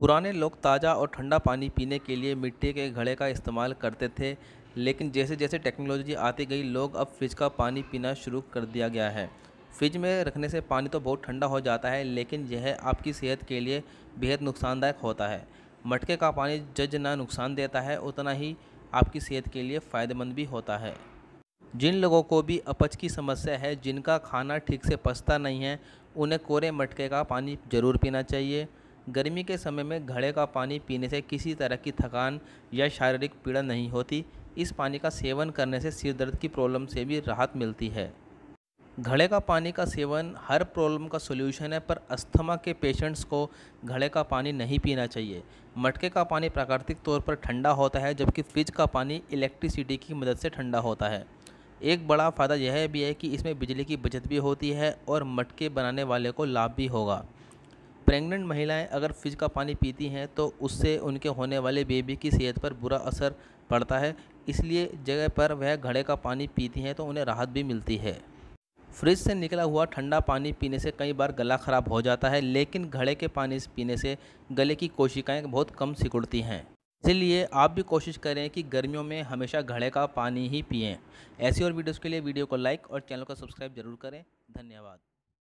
पुराने लोग ताज़ा और ठंडा पानी पीने के लिए मिट्टी के घड़े का इस्तेमाल करते थे लेकिन जैसे जैसे टेक्नोलॉजी आती गई लोग अब फ्रिज का पानी पीना शुरू कर दिया गया है फ्रिज में रखने से पानी तो बहुत ठंडा हो जाता है लेकिन यह आपकी सेहत के लिए बेहद नुकसानदायक होता है मटके का पानी जितना नुकसान देता है उतना ही आपकी सेहत के लिए फ़ायदेमंद भी होता है जिन लोगों को भी अपच की समस्या है जिनका खाना ठीक से पचता नहीं है उन्हें कोरे मटके का पानी ज़रूर पीना चाहिए गर्मी के समय में घड़े का पानी पीने से किसी तरह की थकान या शारीरिक पीड़ा नहीं होती इस पानी का सेवन करने से सिर दर्द की प्रॉब्लम से भी राहत मिलती है घड़े का पानी का सेवन हर प्रॉब्लम का सोल्यूशन है पर अस्थमा के पेशेंट्स को घड़े का पानी नहीं पीना चाहिए मटके का पानी प्राकृतिक तौर पर ठंडा होता है जबकि फ्रिज का पानी इलेक्ट्रिसिटी की मदद से ठंडा होता है एक बड़ा फ़ायदा यह भी है कि इसमें बिजली की बचत भी होती है और मटके बनाने वाले को लाभ भी होगा प्रेग्नेंट महिलाएं अगर फ्रिज का पानी पीती हैं तो उससे उनके होने वाले बेबी की सेहत पर बुरा असर पड़ता है इसलिए जगह पर वह घड़े का पानी पीती हैं तो उन्हें राहत भी मिलती है फ्रिज से निकला हुआ ठंडा पानी पीने से कई बार गला ख़राब हो जाता है लेकिन घड़े के पानी पीने से गले की कोशिकाएं बहुत कम सिकुड़ती हैं इसलिए आप भी कोशिश करें कि गर्मियों में हमेशा घड़े का पानी ही पिएँ ऐसी और वीडियोज़ के लिए वीडियो को लाइक और चैनल को सब्सक्राइब जरूर करें धन्यवाद